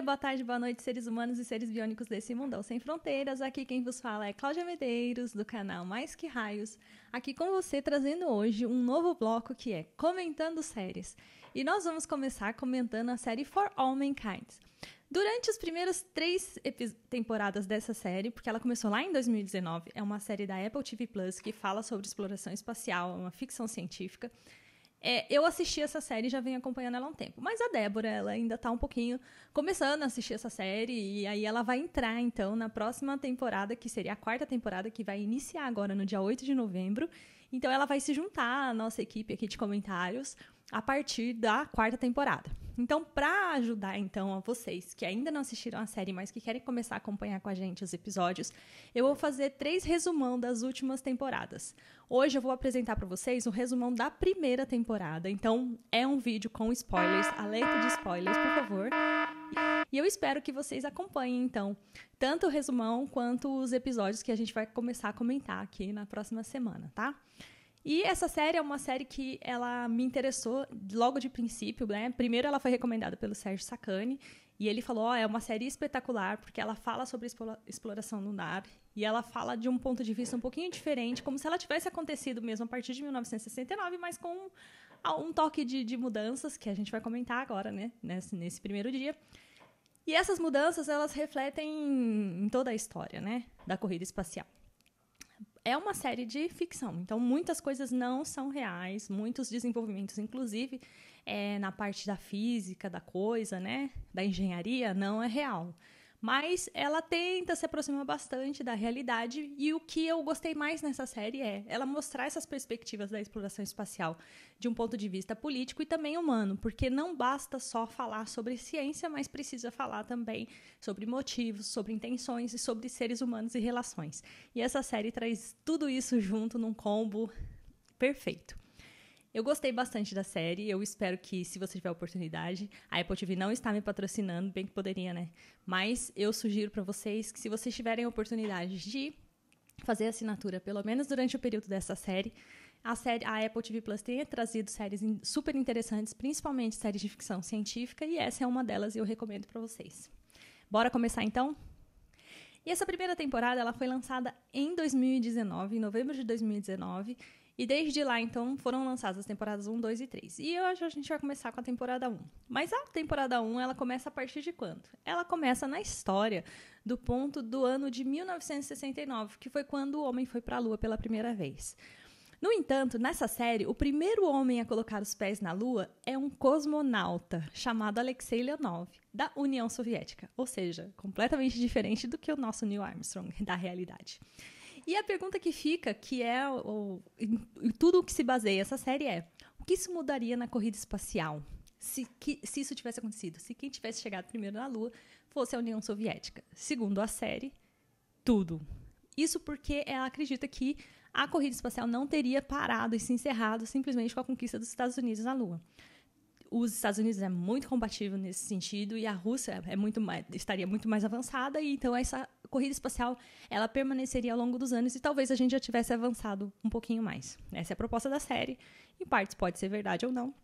dia, boa tarde, boa noite, seres humanos e seres biônicos desse mundão sem fronteiras. Aqui quem vos fala é Cláudia Medeiros, do canal Mais Que Raios, aqui com você trazendo hoje um novo bloco que é Comentando Séries. E nós vamos começar comentando a série For All Mankind. Durante as primeiras três temporadas dessa série, porque ela começou lá em 2019, é uma série da Apple TV Plus que fala sobre exploração espacial, é uma ficção científica. É, eu assisti essa série e já venho acompanhando ela há um tempo. Mas a Débora, ela ainda está um pouquinho começando a assistir essa série. E aí ela vai entrar, então, na próxima temporada, que seria a quarta temporada, que vai iniciar agora no dia 8 de novembro. Então ela vai se juntar à nossa equipe aqui de comentários a partir da quarta temporada. Então, para ajudar então a vocês que ainda não assistiram a série, mas que querem começar a acompanhar com a gente os episódios, eu vou fazer três resumão das últimas temporadas. Hoje eu vou apresentar para vocês o resumão da primeira temporada. Então, é um vídeo com spoilers, alerta de spoilers, por favor. E eu espero que vocês acompanhem, então, tanto o resumão quanto os episódios que a gente vai começar a comentar aqui na próxima semana, tá? E essa série é uma série que ela me interessou logo de princípio, né? Primeiro ela foi recomendada pelo Sérgio Sacani e ele falou, oh, é uma série espetacular porque ela fala sobre exploração lunar e ela fala de um ponto de vista um pouquinho diferente, como se ela tivesse acontecido mesmo a partir de 1969, mas com um toque de, de mudanças que a gente vai comentar agora, né? Nesse, nesse primeiro dia. E essas mudanças elas refletem em toda a história, né, da corrida espacial. É uma série de ficção, então muitas coisas não são reais, muitos desenvolvimentos, inclusive é, na parte da física da coisa, né, da engenharia, não é real. Mas ela tenta se aproximar bastante da realidade e o que eu gostei mais nessa série é ela mostrar essas perspectivas da exploração espacial de um ponto de vista político e também humano, porque não basta só falar sobre ciência, mas precisa falar também sobre motivos, sobre intenções e sobre seres humanos e relações. E essa série traz tudo isso junto num combo perfeito. Eu gostei bastante da série. Eu espero que, se você tiver a oportunidade, a Apple TV não está me patrocinando, bem que poderia, né? Mas eu sugiro para vocês que, se vocês tiverem a oportunidade de fazer assinatura, pelo menos durante o período dessa série, a, série, a Apple TV Plus tem trazido séries super interessantes, principalmente séries de ficção científica, e essa é uma delas e eu recomendo para vocês. Bora começar então? E essa primeira temporada ela foi lançada em 2019, em novembro de 2019. E desde lá, então, foram lançadas as temporadas 1, 2 e 3. E hoje a gente vai começar com a temporada 1. Mas a temporada 1, ela começa a partir de quando? Ela começa na história do ponto do ano de 1969, que foi quando o homem foi para a Lua pela primeira vez. No entanto, nessa série, o primeiro homem a colocar os pés na Lua é um cosmonauta chamado Alexei Leonov, da União Soviética, ou seja, completamente diferente do que o nosso Neil Armstrong da realidade. E a pergunta que fica, que é o, tudo o que se baseia essa série é: o que isso mudaria na corrida espacial? Se, que, se, isso tivesse acontecido, se quem tivesse chegado primeiro na Lua fosse a União Soviética. Segundo a série, tudo. Isso porque ela acredita que a corrida espacial não teria parado e se encerrado simplesmente com a conquista dos Estados Unidos na Lua. Os Estados Unidos é muito compatível nesse sentido e a Rússia é muito mais, estaria muito mais avançada e então essa corrida espacial ela permaneceria ao longo dos anos e talvez a gente já tivesse avançado um pouquinho mais. Essa é a proposta da série. Em partes pode ser verdade ou não.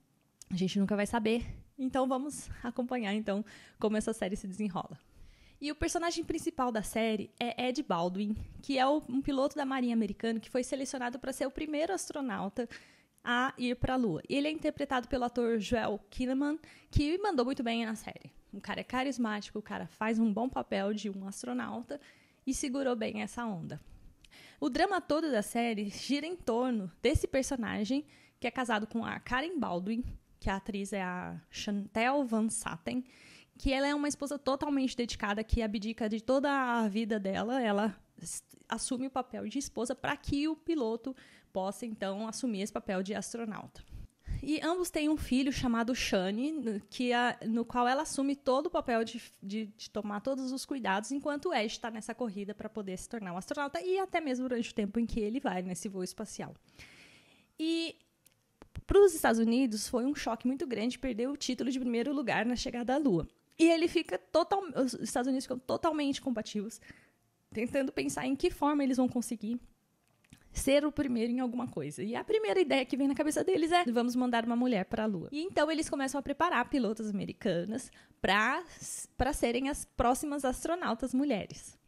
A gente nunca vai saber. Então vamos acompanhar então como essa série se desenrola. E o personagem principal da série é Ed Baldwin, que é um piloto da Marinha Americana que foi selecionado para ser o primeiro astronauta a ir para a Lua. Ele é interpretado pelo ator Joel Kinnaman, que mandou muito bem na série. O cara é carismático, o cara faz um bom papel de um astronauta e segurou bem essa onda. O drama todo da série gira em torno desse personagem, que é casado com a Karen Baldwin, que a atriz é a Chantel Van Satten, que ela é uma esposa totalmente dedicada, que abdica de toda a vida dela, ela assume o papel de esposa para que o piloto possa então assumir esse papel de astronauta. E ambos têm um filho chamado Shane, que a, no qual ela assume todo o papel de, de, de tomar todos os cuidados, enquanto Ed é está nessa corrida para poder se tornar um astronauta e até mesmo durante o tempo em que ele vai nesse voo espacial. E para os Estados Unidos foi um choque muito grande perder o título de primeiro lugar na chegada à Lua. E ele fica total. Os Estados Unidos ficam totalmente combativos, tentando pensar em que forma eles vão conseguir ser o primeiro em alguma coisa. E a primeira ideia que vem na cabeça deles é: vamos mandar uma mulher para a Lua. E então eles começam a preparar pilotas americanas para serem as próximas astronautas mulheres.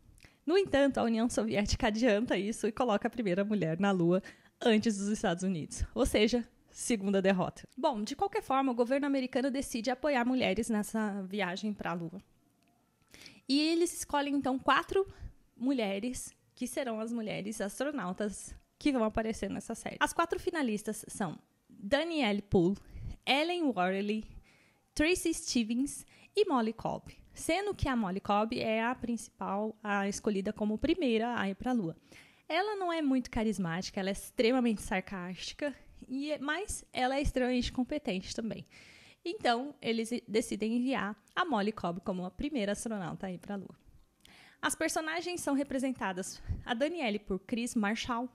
No entanto, a União Soviética adianta isso e coloca a primeira mulher na Lua antes dos Estados Unidos. Ou seja, segunda derrota. Bom, de qualquer forma, o governo americano decide apoiar mulheres nessa viagem para a Lua. E eles escolhem então quatro mulheres que serão as mulheres astronautas que vão aparecer nessa série. As quatro finalistas são Danielle Poole, Ellen Worley, Tracy Stevens e Molly Cobb, sendo que a Molly Cobb é a principal, a escolhida como primeira a ir para a Lua. Ela não é muito carismática, ela é extremamente sarcástica e, mas ela é extremamente competente também. Então, eles decidem enviar a Molly Cobb como a primeira astronauta a ir para a Lua. As personagens são representadas a Danielle por Chris Marshall,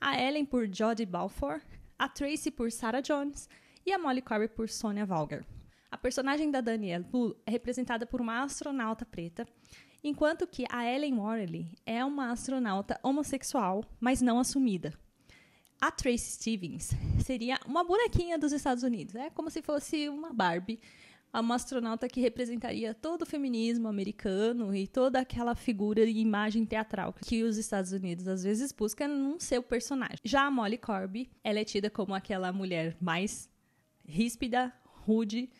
a Ellen por Jodie Balfour, a Tracy por Sarah Jones e a Molly Cobb por Sonia Valger. A personagem da Danielle Bull é representada por uma astronauta preta, enquanto que a Ellen Worley é uma astronauta homossexual, mas não assumida a Trace Stevens seria uma bonequinha dos Estados Unidos. É como se fosse uma Barbie, uma astronauta que representaria todo o feminismo americano e toda aquela figura e imagem teatral que os Estados Unidos às vezes busca num seu personagem. Já a Molly Corby, ela é tida como aquela mulher mais ríspida, rude,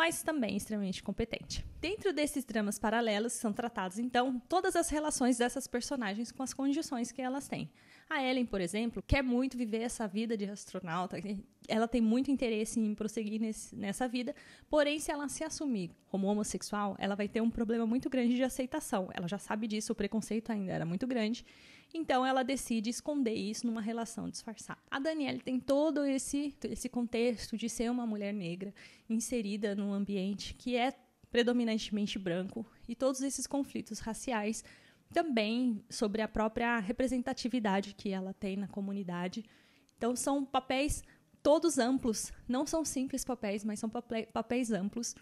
mas também extremamente competente. Dentro desses dramas paralelos são tratados, então, todas as relações dessas personagens com as condições que elas têm. A Ellen, por exemplo, quer muito viver essa vida de astronauta, né? ela tem muito interesse em prosseguir nesse, nessa vida, porém, se ela se assumir como homossexual, ela vai ter um problema muito grande de aceitação. Ela já sabe disso, o preconceito ainda era muito grande. Então ela decide esconder isso numa relação disfarçada. A Daniele tem todo esse, esse contexto de ser uma mulher negra inserida num ambiente que é predominantemente branco e todos esses conflitos raciais também sobre a própria representatividade que ela tem na comunidade. Então são papéis todos amplos, não são simples papéis, mas são papéis amplos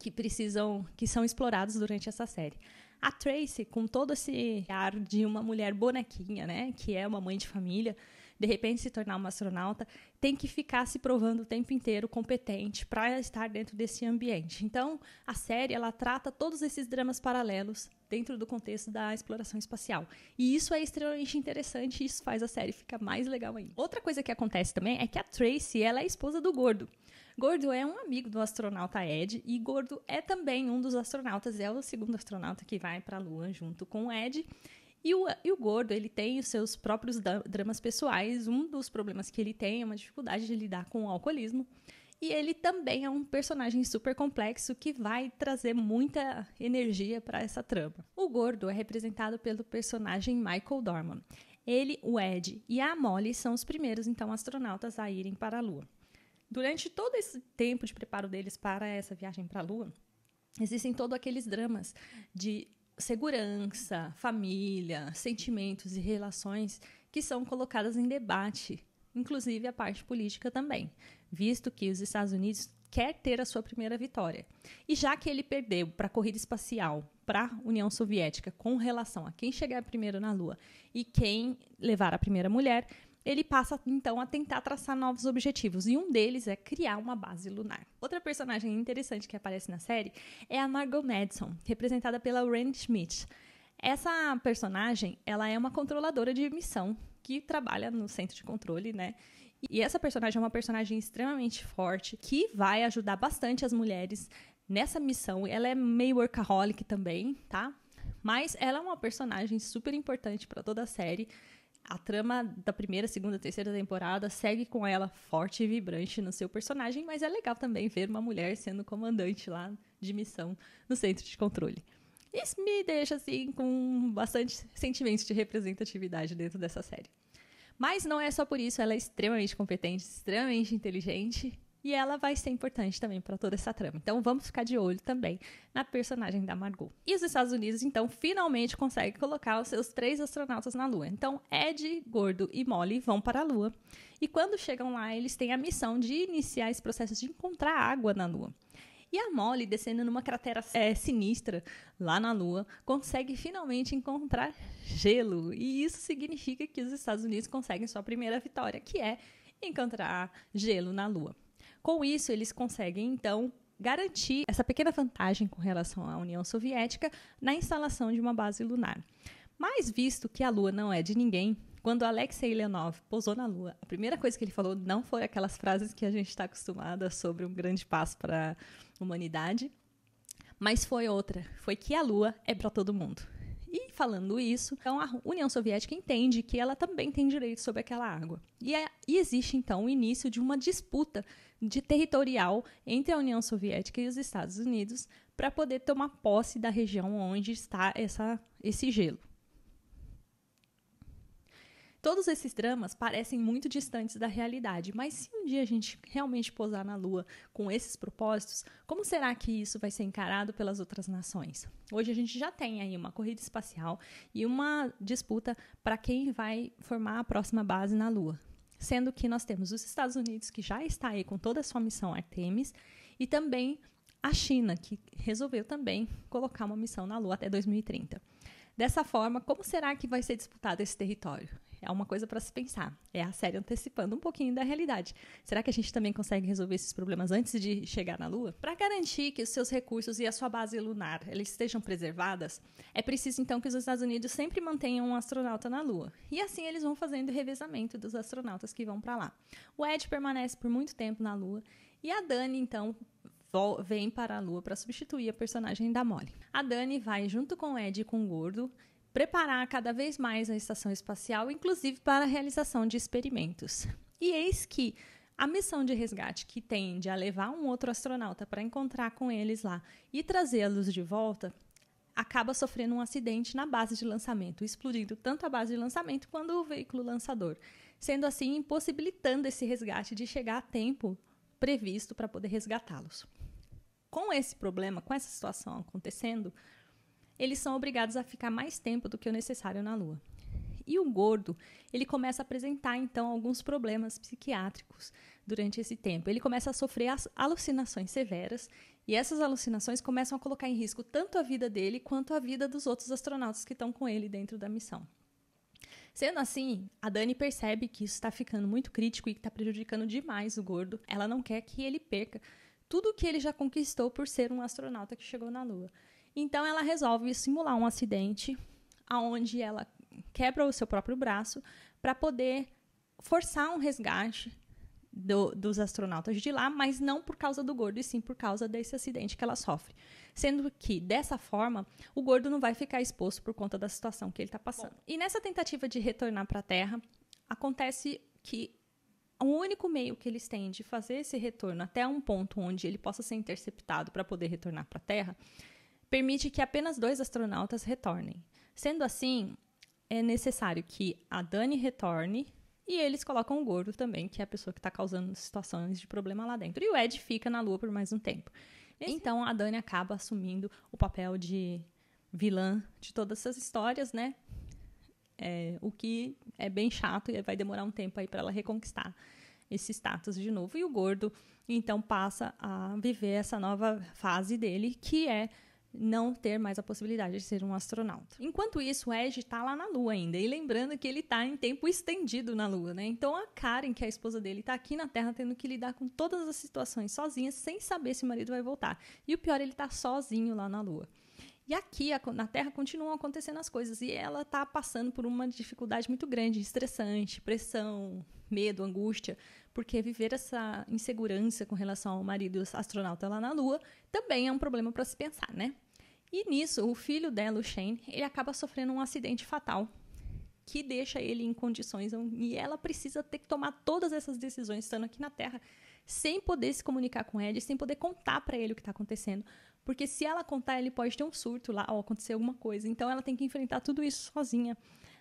que precisam, que são explorados durante essa série. A Tracy, com todo esse ar de uma mulher bonequinha, né, que é uma mãe de família, de repente se tornar uma astronauta, tem que ficar se provando o tempo inteiro competente para estar dentro desse ambiente. Então, a série ela trata todos esses dramas paralelos dentro do contexto da exploração espacial. E isso é extremamente interessante, isso faz a série ficar mais legal ainda. Outra coisa que acontece também é que a Tracy, ela é esposa do Gordo. Gordo é um amigo do astronauta Ed e Gordo é também um dos astronautas, é o segundo astronauta que vai para a Lua junto com o Ed. E o, e o, gordo, ele tem os seus próprios dramas pessoais. Um dos problemas que ele tem é uma dificuldade de lidar com o alcoolismo. E ele também é um personagem super complexo que vai trazer muita energia para essa trama. O gordo é representado pelo personagem Michael Dorman. Ele, o Ed e a Molly são os primeiros, então, astronautas a irem para a Lua. Durante todo esse tempo de preparo deles para essa viagem para a Lua, existem todos aqueles dramas de segurança, família, sentimentos e relações que são colocadas em debate, inclusive a parte política também, visto que os Estados Unidos quer ter a sua primeira vitória. E já que ele perdeu para a corrida espacial, para a União Soviética, com relação a quem chegar primeiro na Lua e quem levar a primeira mulher, ele passa então a tentar traçar novos objetivos, e um deles é criar uma base lunar. Outra personagem interessante que aparece na série é a Margot Madison, representada pela Rand Schmidt. Essa personagem, ela é uma controladora de missão que trabalha no centro de controle, né? E essa personagem é uma personagem extremamente forte que vai ajudar bastante as mulheres nessa missão. Ela é meio workaholic também, tá? Mas ela é uma personagem super importante para toda a série a trama da primeira, segunda, terceira temporada segue com ela forte e vibrante no seu personagem, mas é legal também ver uma mulher sendo comandante lá de missão no centro de controle. Isso me deixa assim com bastante sentimentos de representatividade dentro dessa série. Mas não é só por isso, ela é extremamente competente, extremamente inteligente e ela vai ser importante também para toda essa trama. Então vamos ficar de olho também na personagem da Margot. E os Estados Unidos, então, finalmente conseguem colocar os seus três astronautas na Lua. Então, Ed, Gordo e Molly vão para a Lua. E quando chegam lá, eles têm a missão de iniciar esse processo de encontrar água na Lua. E a Molly, descendo numa cratera é, sinistra lá na Lua, consegue finalmente encontrar gelo. E isso significa que os Estados Unidos conseguem sua primeira vitória, que é encontrar gelo na Lua. Com isso, eles conseguem, então, garantir essa pequena vantagem com relação à União Soviética na instalação de uma base lunar. Mas, visto que a Lua não é de ninguém, quando Alexei Leonov pousou na Lua, a primeira coisa que ele falou não foi aquelas frases que a gente está acostumada sobre um grande passo para a humanidade, mas foi outra: foi que a Lua é para todo mundo. E falando isso, então a União Soviética entende que ela também tem direito sobre aquela água. E, é, e existe então o início de uma disputa de territorial entre a União Soviética e os Estados Unidos para poder tomar posse da região onde está essa, esse gelo. Todos esses dramas parecem muito distantes da realidade, mas se um dia a gente realmente pousar na Lua com esses propósitos, como será que isso vai ser encarado pelas outras nações? Hoje a gente já tem aí uma corrida espacial e uma disputa para quem vai formar a próxima base na Lua sendo que nós temos os Estados Unidos, que já está aí com toda a sua missão Artemis, e também a China, que resolveu também colocar uma missão na Lua até 2030. Dessa forma, como será que vai ser disputado esse território? é uma coisa para se pensar. É a série antecipando um pouquinho da realidade. Será que a gente também consegue resolver esses problemas antes de chegar na Lua? Para garantir que os seus recursos e a sua base lunar eles estejam preservadas, é preciso então que os Estados Unidos sempre mantenham um astronauta na Lua. E assim eles vão fazendo revezamento dos astronautas que vão para lá. O Ed permanece por muito tempo na Lua e a Dani então vem para a Lua para substituir a personagem da Molly. A Dani vai junto com o Ed e com o Gordo preparar cada vez mais a estação espacial, inclusive para a realização de experimentos. E eis que a missão de resgate, que tende a levar um outro astronauta para encontrar com eles lá e trazê-los de volta, acaba sofrendo um acidente na base de lançamento, explodindo tanto a base de lançamento quanto o veículo lançador, sendo assim impossibilitando esse resgate de chegar a tempo previsto para poder resgatá-los. Com esse problema, com essa situação acontecendo, eles são obrigados a ficar mais tempo do que o necessário na Lua. E o gordo, ele começa a apresentar então alguns problemas psiquiátricos durante esse tempo. Ele começa a sofrer alucinações severas e essas alucinações começam a colocar em risco tanto a vida dele quanto a vida dos outros astronautas que estão com ele dentro da missão. Sendo assim, a Dani percebe que isso está ficando muito crítico e que está prejudicando demais o gordo. Ela não quer que ele perca tudo o que ele já conquistou por ser um astronauta que chegou na Lua. Então ela resolve simular um acidente aonde ela quebra o seu próprio braço para poder forçar um resgate do, dos astronautas de lá, mas não por causa do gordo, e sim por causa desse acidente que ela sofre. Sendo que, dessa forma, o gordo não vai ficar exposto por conta da situação que ele está passando. E nessa tentativa de retornar para a Terra, acontece que o único meio que eles têm de fazer esse retorno até um ponto onde ele possa ser interceptado para poder retornar para a Terra permite que apenas dois astronautas retornem. Sendo assim, é necessário que a Dani retorne e eles colocam o gordo também, que é a pessoa que está causando situações de problema lá dentro. E o Ed fica na Lua por mais um tempo. Esse... Então a Dani acaba assumindo o papel de vilã de todas essas histórias, né? É, o que é bem chato e vai demorar um tempo aí para ela reconquistar esse status de novo. E o gordo então passa a viver essa nova fase dele, que é não ter mais a possibilidade de ser um astronauta. Enquanto isso, o Ed está lá na Lua ainda. E lembrando que ele está em tempo estendido na Lua, né? Então a Karen, que é a esposa dele, está aqui na Terra tendo que lidar com todas as situações sozinha, sem saber se o marido vai voltar. E o pior, ele está sozinho lá na Lua. E aqui, na Terra, continuam acontecendo as coisas. E ela está passando por uma dificuldade muito grande, estressante, pressão, medo, angústia. Porque viver essa insegurança com relação ao marido astronauta lá na Lua também é um problema para se pensar, né? E nisso, o filho dela, o Shane, ele acaba sofrendo um acidente fatal que deixa ele em condições e ela precisa ter que tomar todas essas decisões estando aqui na Terra, sem poder se comunicar com ele, sem poder contar para ele o que está acontecendo, porque se ela contar, ele pode ter um surto lá, ou acontecer alguma coisa. Então ela tem que enfrentar tudo isso sozinha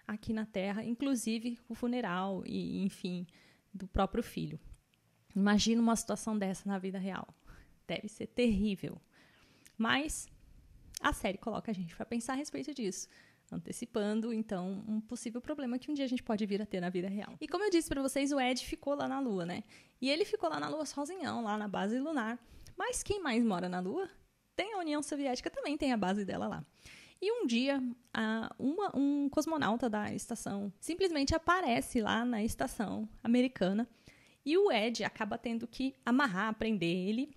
aqui na Terra, inclusive o funeral e, enfim, do próprio filho. Imagina uma situação dessa na vida real. Deve ser terrível. Mas a série coloca a gente para pensar a respeito disso, antecipando então um possível problema que um dia a gente pode vir a ter na vida real. E como eu disse para vocês, o Ed ficou lá na Lua, né? E ele ficou lá na Lua sozinho, lá na base lunar. Mas quem mais mora na Lua? tem a União Soviética, também tem a base dela lá. E um dia, a, uma, um cosmonauta da estação simplesmente aparece lá na estação americana e o Ed acaba tendo que amarrar, prender ele,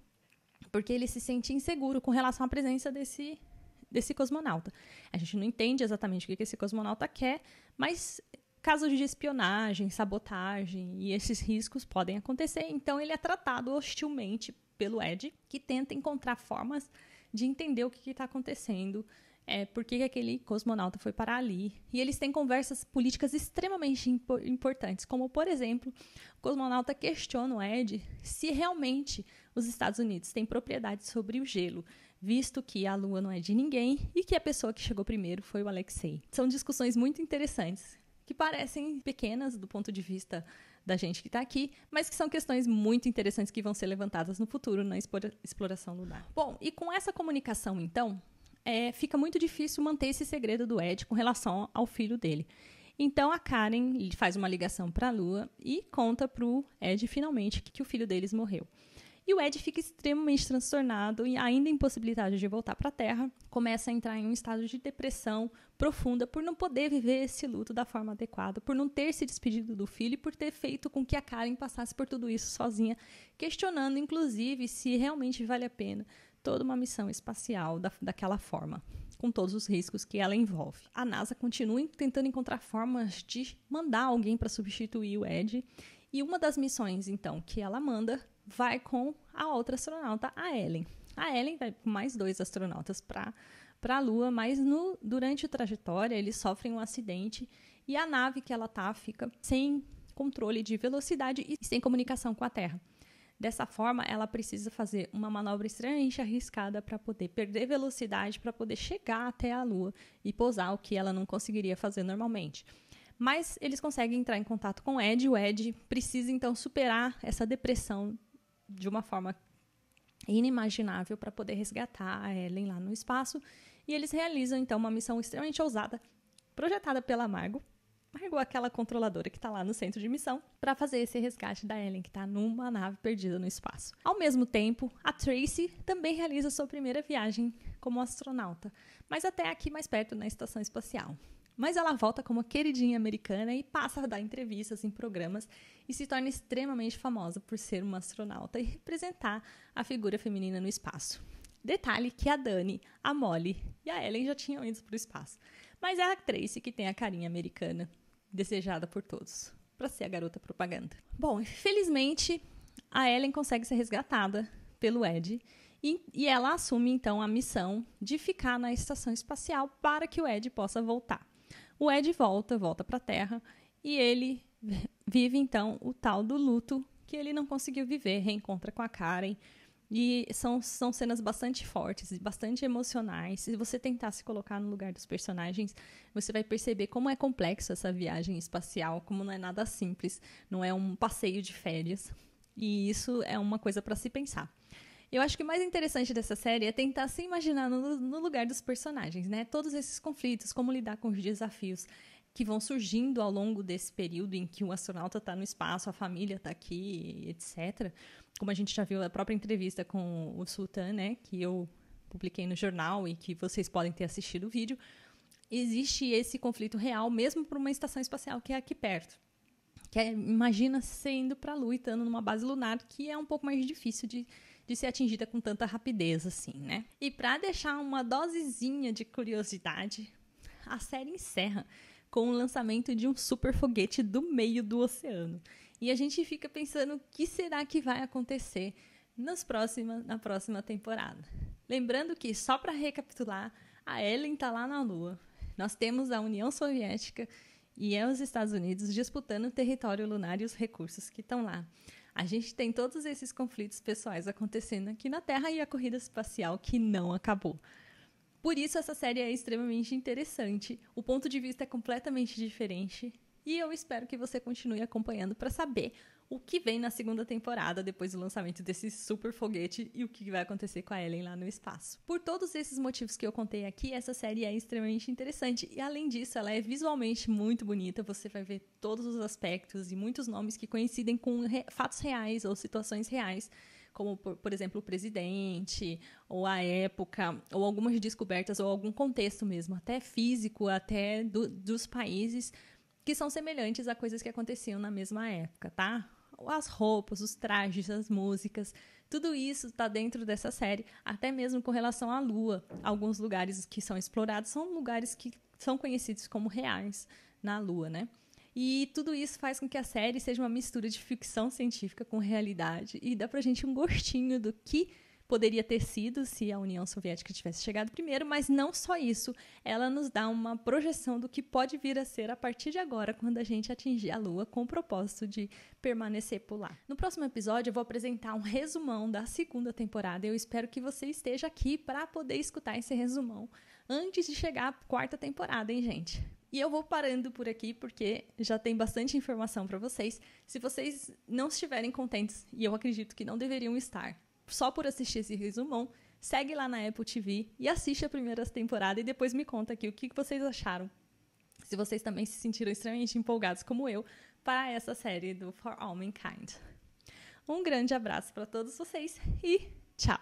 porque ele se sente inseguro com relação à presença desse, desse cosmonauta. A gente não entende exatamente o que, que esse cosmonauta quer, mas casos de espionagem, sabotagem e esses riscos podem acontecer, então ele é tratado hostilmente pelo Ed, que tenta encontrar formas de entender o que está acontecendo, é, por que aquele cosmonauta foi parar ali. E eles têm conversas políticas extremamente impo importantes, como, por exemplo, o cosmonauta questiona o Ed se realmente os Estados Unidos têm propriedade sobre o gelo, visto que a Lua não é de ninguém e que a pessoa que chegou primeiro foi o Alexei. São discussões muito interessantes, que parecem pequenas do ponto de vista da gente que está aqui, mas que são questões muito interessantes que vão ser levantadas no futuro na exploração lunar. Bom, e com essa comunicação, então, é, fica muito difícil manter esse segredo do Ed com relação ao filho dele. Então a Karen faz uma ligação para a Lua e conta para o Ed finalmente que, que o filho deles morreu. E o Ed fica extremamente transtornado e, ainda impossibilitado de voltar para a Terra, começa a entrar em um estado de depressão profunda por não poder viver esse luto da forma adequada, por não ter se despedido do filho e por ter feito com que a Karen passasse por tudo isso sozinha, questionando, inclusive, se realmente vale a pena toda uma missão espacial da, daquela forma, com todos os riscos que ela envolve. A NASA continua tentando encontrar formas de mandar alguém para substituir o Ed e uma das missões, então, que ela manda vai com a outra astronauta, a Ellen. A Ellen vai com mais dois astronautas para para a Lua, mas no, durante a trajetória eles sofrem um acidente e a nave que ela tá fica sem controle de velocidade e sem comunicação com a Terra. Dessa forma, ela precisa fazer uma manobra extremamente arriscada para poder perder velocidade para poder chegar até a Lua e pousar, o que ela não conseguiria fazer normalmente. Mas eles conseguem entrar em contato com o Ed, o Ed precisa então superar essa depressão de uma forma inimaginável para poder resgatar a Ellen lá no espaço, e eles realizam então uma missão extremamente ousada, projetada pela Margo, Margot, aquela controladora que está lá no centro de missão, para fazer esse resgate da Ellen, que está numa nave perdida no espaço. Ao mesmo tempo, a Tracy também realiza sua primeira viagem como astronauta, mas até aqui mais perto na estação espacial. Mas ela volta como queridinha americana e passa a dar entrevistas em programas e se torna extremamente famosa por ser uma astronauta e representar a figura feminina no espaço. Detalhe que a Dani, a Molly e a Ellen já tinham ido para o espaço. Mas é a Tracy que tem a carinha americana, desejada por todos, para ser a garota propaganda. Bom, infelizmente, a Ellen consegue ser resgatada pelo Ed e, e, ela assume então a missão de ficar na estação espacial para que o Ed possa voltar. O Ed volta, volta para a Terra e ele vive então o tal do luto que ele não conseguiu viver, reencontra com a Karen. E são, são cenas bastante fortes, bastante emocionais. Se você tentar se colocar no lugar dos personagens, você vai perceber como é complexa essa viagem espacial, como não é nada simples, não é um passeio de férias. E isso é uma coisa para se pensar. Eu acho que o mais interessante dessa série é tentar se imaginar no, no lugar dos personagens, né? Todos esses conflitos, como lidar com os desafios que vão surgindo ao longo desse período em que o astronauta está no espaço, a família está aqui, etc. Como a gente já viu na própria entrevista com o Sultan, né, que eu publiquei no jornal e que vocês podem ter assistido o vídeo, existe esse conflito real mesmo para uma estação espacial que é aqui perto. Que é, imagina sendo para a Lua e estando numa base lunar que é um pouco mais difícil de de ser atingida com tanta rapidez assim, né? E para deixar uma dosezinha de curiosidade, a série encerra com o lançamento de um super foguete do meio do oceano. E a gente fica pensando o que será que vai acontecer nas próximas, na próxima temporada. Lembrando que, só para recapitular, a Ellen está lá na Lua. Nós temos a União Soviética e é os Estados Unidos disputando o território lunar e os recursos que estão lá. A gente tem todos esses conflitos pessoais acontecendo aqui na Terra e a corrida espacial que não acabou. Por isso, essa série é extremamente interessante, o ponto de vista é completamente diferente e eu espero que você continue acompanhando para saber o que vem na segunda temporada depois do lançamento desse super foguete e o que vai acontecer com a Ellen lá no espaço. Por todos esses motivos que eu contei aqui, essa série é extremamente interessante e além disso, ela é visualmente muito bonita, você vai ver todos os aspectos e muitos nomes que coincidem com re fatos reais ou situações reais como por, por, exemplo o presidente ou a época ou algumas descobertas ou algum contexto mesmo até físico até do, dos países que são semelhantes a coisas que aconteciam na mesma época tá as roupas, os trajes, as músicas. Tudo isso está dentro dessa série, até mesmo com relação à lua. Alguns lugares que são explorados são lugares que são conhecidos como reais na lua, né? E tudo isso faz com que a série seja uma mistura de ficção científica com realidade e dá pra gente um gostinho do que poderia ter sido se a União Soviética tivesse chegado primeiro, mas não só isso, ela nos dá uma projeção do que pode vir a ser a partir de agora, quando a gente atingir a Lua com o propósito de permanecer por lá. No próximo episódio, eu vou apresentar um resumão da segunda temporada. Eu espero que você esteja aqui para poder escutar esse resumão antes de chegar à quarta temporada, hein, gente? E eu vou parando por aqui porque já tem bastante informação para vocês. Se vocês não estiverem contentes, e eu acredito que não deveriam estar, só por assistir esse resumão, segue lá na Apple TV e assiste a primeira temporada e depois me conta aqui o que vocês acharam. Se vocês também se sentiram extremamente empolgados como eu para essa série do For All Mankind. Um grande abraço para todos vocês e tchau!